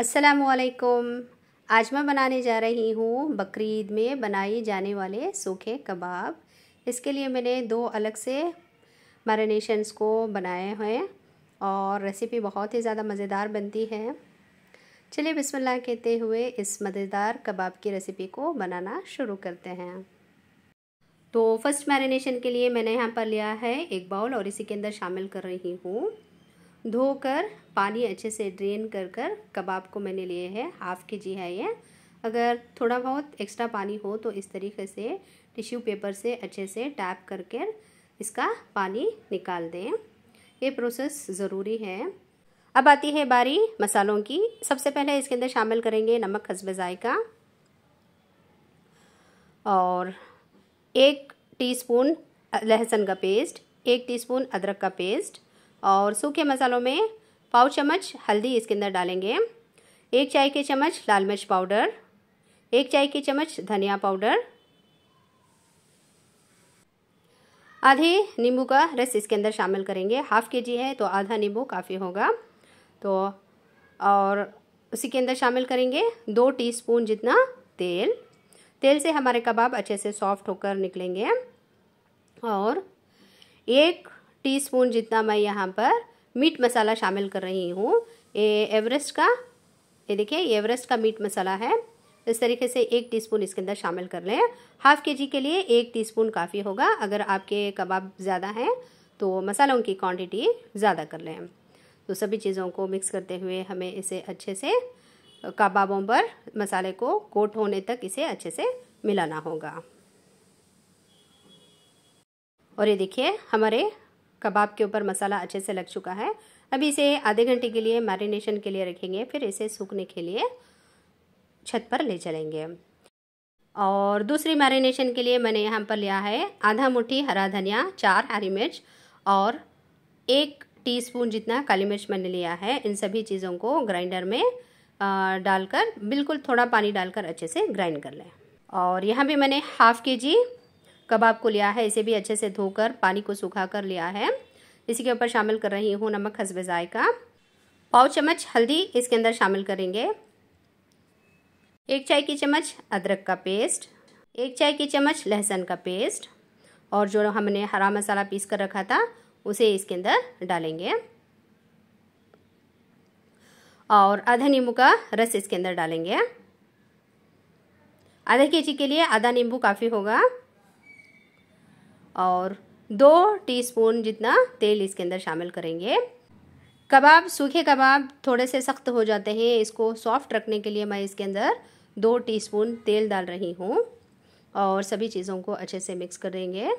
असलकुम आज मैं बनाने जा रही हूँ बकरीद में बनाए जाने वाले सूखे कबाब इसके लिए मैंने दो अलग से मैरिनेशंस को बनाए हैं और रेसिपी बहुत ही ज़्यादा मज़ेदार बनती है चलिए बिस्मिल्लाह कहते हुए इस मज़ेदार कबाब की रेसिपी को बनाना शुरू करते हैं तो फर्स्ट मैरिनेशन के लिए मैंने यहाँ पर लिया है एक बाउल और इसी के अंदर शामिल कर रही हूँ धोकर पानी अच्छे से ड्रेन कर कर कबाब को मैंने लिए है हाफ़ के जी है ये अगर थोड़ा बहुत एक्स्ट्रा पानी हो तो इस तरीके से टिश्यू पेपर से अच्छे से टैप करके इसका पानी निकाल दें ये प्रोसेस ज़रूरी है अब आती है बारी मसालों की सबसे पहले इसके अंदर शामिल करेंगे नमक हसब ज़ायका और एक टीस्पून लहसुन का पेस्ट एक टीस्पून अदरक का पेस्ट और सूखे मसालों में पाव चम्मच हल्दी इसके अंदर डालेंगे एक चाय के चम्मच लाल मिर्च पाउडर एक चाय के चम्मच धनिया पाउडर आधे नींबू का रस इसके अंदर शामिल करेंगे हाफ़ के जी है तो आधा नींबू काफ़ी होगा तो और उसी के अंदर शामिल करेंगे दो टीस्पून जितना तेल तेल से हमारे कबाब अच्छे से सॉफ्ट होकर निकलेंगे और एक टीस्पून जितना मैं यहाँ पर मीट मसाला शामिल कर रही हूँ ये एवरेस्ट का ये देखिए एवरेस्ट का मीट मसाला है इस तरीके से एक टीस्पून इसके अंदर शामिल कर लें हाफ़ के जी के लिए एक टीस्पून काफ़ी होगा अगर आपके कबाब ज़्यादा हैं तो मसालों की क्वांटिटी ज़्यादा कर लें तो सभी चीज़ों को मिक्स करते हुए हमें इसे अच्छे से कबाबों पर मसाले को कोट होने तक इसे अच्छे से मिलाना होगा और ये देखिए हमारे कबाब के ऊपर मसाला अच्छे से लग चुका है अभी इसे आधे घंटे के लिए मैरिनेशन के लिए रखेंगे फिर इसे सूखने के लिए छत पर ले चलेंगे और दूसरी मैरिनेशन के लिए मैंने यहाँ पर लिया है आधा मुट्ठी हरा धनिया चार हरी मिर्च और एक टीस्पून जितना काली मिर्च मैंने लिया है इन सभी चीज़ों को ग्राइंडर में डालकर बिल्कुल थोड़ा पानी डालकर अच्छे से ग्राइंड कर लें और यहाँ भी मैंने हाफ़ के जी कबाब को लिया है इसे भी अच्छे से धोकर पानी को सूखा कर लिया है इसी के ऊपर शामिल कर रही हूँ नमक हसबे का पाव चम्मच हल्दी इसके अंदर शामिल करेंगे एक चाय की चम्मच अदरक का पेस्ट एक चाय की चम्मच लहसुन का पेस्ट और जो हमने हरा मसाला पीस कर रखा था उसे इसके अंदर डालेंगे और आधा नींबू का रस इसके अंदर डालेंगे आधा के जी के लिए आधा नींबू काफ़ी होगा और दो टीस्पून जितना तेल इसके अंदर शामिल करेंगे कबाब सूखे कबाब थोड़े से सख्त हो जाते हैं इसको सॉफ्ट रखने के लिए मैं इसके अंदर दो टीस्पून तेल डाल रही हूँ और सभी चीज़ों को अच्छे से मिक्स करेंगे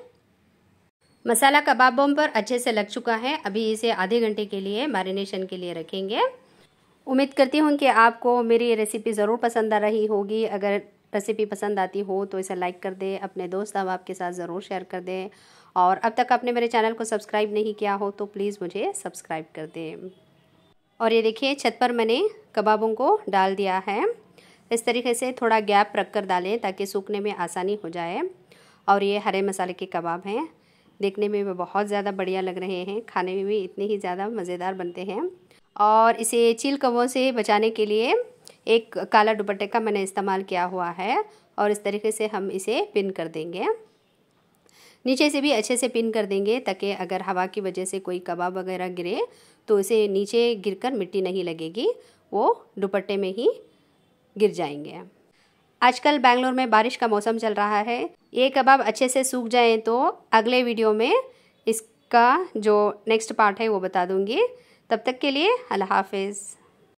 मसाला कबाबों पर अच्छे से लग चुका है अभी इसे आधे घंटे के लिए मैरिनेशन के लिए रखेंगे उम्मीद करती हूँ कि आपको मेरी रेसिपी ज़रूर पसंद आ रही होगी अगर रेसिपी पसंद आती हो तो इसे लाइक कर दें अपने दोस्त अहबाब के साथ ज़रूर शेयर कर दें और अब तक आपने मेरे चैनल को सब्सक्राइब नहीं किया हो तो प्लीज़ मुझे सब्सक्राइब कर दें और ये देखिए छत पर मैंने कबाबों को डाल दिया है इस तरीके से थोड़ा गैप रख कर डालें ताकि सूखने में आसानी हो जाए और ये हरे मसाले के कबाब हैं देखने में भी बहुत ज़्यादा बढ़िया लग रहे हैं खाने में भी इतने ही ज़्यादा मज़ेदार बनते हैं और इसे चील कबों से बचाने के लिए एक काला दुपट्टे का मैंने इस्तेमाल किया हुआ है और इस तरीके से हम इसे पिन कर देंगे नीचे से भी अच्छे से पिन कर देंगे ताकि अगर हवा की वजह से कोई कबाब वगैरह गिरे तो इसे नीचे गिरकर मिट्टी नहीं लगेगी वो दुपट्टे में ही गिर जाएंगे आजकल बैंगलोर में बारिश का मौसम चल रहा है ये कबाब अच्छे से सूख जाएँ तो अगले वीडियो में इसका जो नेक्स्ट पार्ट है वो बता दूँगी तब तक के लिए अल्लाह हाफिज़